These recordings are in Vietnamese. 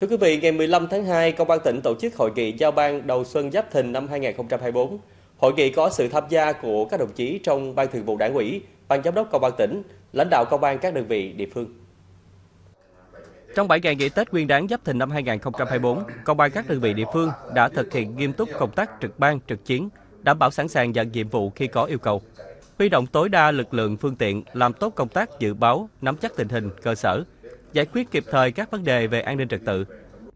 Thưa quý vị, ngày 15 tháng 2, Công an tỉnh tổ chức hội nghị giao ban đầu xuân Giáp Thìn năm 2024. Hội nghị có sự tham gia của các đồng chí trong Ban Thường vụ Đảng ủy, Ban Giám đốc Công an tỉnh, lãnh đạo công an các đơn vị địa phương. Trong 7 ngày nghỉ Tết Nguyên đán Giáp Thìn năm 2024, Công an các đơn vị địa phương đã thực hiện nghiêm túc công tác trực ban, trực chiến, đảm bảo sẵn sàng nhận nhiệm vụ khi có yêu cầu. Huy động tối đa lực lượng phương tiện làm tốt công tác dự báo, nắm chắc tình hình cơ sở, giải quyết kịp thời các vấn đề về an ninh trật tự,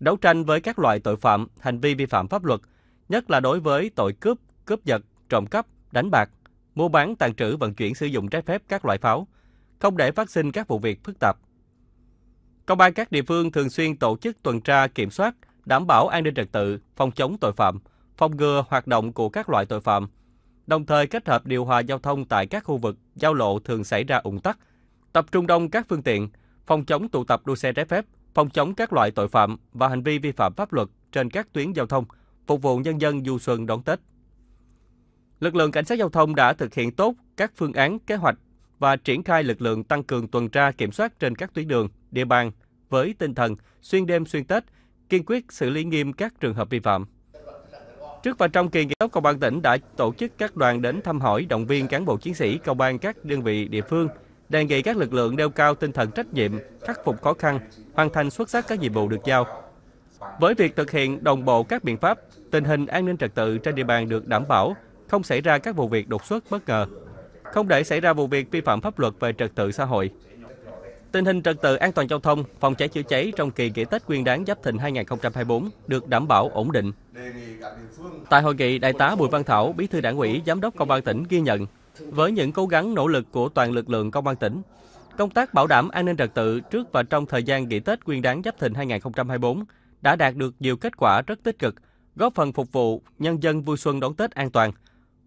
đấu tranh với các loại tội phạm, hành vi vi phạm pháp luật, nhất là đối với tội cướp, cướp giật, trộm cắp, đánh bạc, mua bán, tàn trữ, vận chuyển sử dụng trái phép các loại pháo, không để phát sinh các vụ việc phức tạp. Công an các địa phương thường xuyên tổ chức tuần tra kiểm soát, đảm bảo an ninh trật tự, phòng chống tội phạm, phòng ngừa hoạt động của các loại tội phạm, đồng thời kết hợp điều hòa giao thông tại các khu vực giao lộ thường xảy ra ủng tắc, tập trung đông các phương tiện, phòng chống tụ tập đua xe trái phép, phòng chống các loại tội phạm và hành vi vi phạm pháp luật trên các tuyến giao thông, phục vụ nhân dân du xuân đón Tết. Lực lượng cảnh sát giao thông đã thực hiện tốt các phương án, kế hoạch và triển khai lực lượng tăng cường tuần tra kiểm soát trên các tuyến đường, địa bàn với tinh thần xuyên đêm xuyên Tết, kiên quyết xử lý nghiêm các trường hợp vi phạm. Trước và trong kỳ nghỉ Tết, Công an tỉnh đã tổ chức các đoàn đến thăm hỏi động viên cán bộ chiến sĩ công an các đơn vị địa phương đề nghị các lực lượng nêu cao tinh thần trách nhiệm, khắc phục khó khăn, hoàn thành xuất sắc các nhiệm vụ được giao. Với việc thực hiện đồng bộ các biện pháp, tình hình an ninh trật tự trên địa bàn được đảm bảo, không xảy ra các vụ việc đột xuất bất ngờ, không để xảy ra vụ việc vi phạm pháp luật về trật tự xã hội. Tình hình trật tự an toàn giao thông, phòng cháy chữa cháy trong kỳ nghỉ Tết Nguyên đán Giáp Thìn 2024 được đảm bảo ổn định. Tại hội nghị, Đại tá Bùi Văn Thảo, Bí thư Đảng ủy, Giám đốc Công an tỉnh ghi nhận với những cố gắng nỗ lực của toàn lực lượng công an tỉnh, công tác bảo đảm an ninh trật tự trước và trong thời gian nghỉ Tết Nguyên đán Giáp Thìn 2024 đã đạt được nhiều kết quả rất tích cực, góp phần phục vụ nhân dân vui xuân đón Tết an toàn.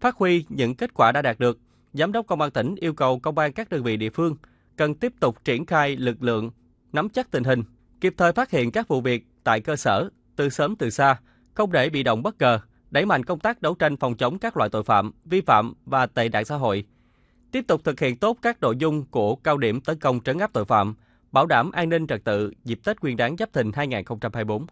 Phát huy những kết quả đã đạt được, Giám đốc Công an tỉnh yêu cầu công an các đơn vị địa phương cần tiếp tục triển khai lực lượng, nắm chắc tình hình, kịp thời phát hiện các vụ việc tại cơ sở từ sớm từ xa, không để bị động bất ngờ, đẩy mạnh công tác đấu tranh phòng chống các loại tội phạm, vi phạm và tệ nạn xã hội, tiếp tục thực hiện tốt các nội dung của cao điểm tấn công trấn áp tội phạm, bảo đảm an ninh trật tự dịp Tết Nguyên đán Giáp Thìn 2024.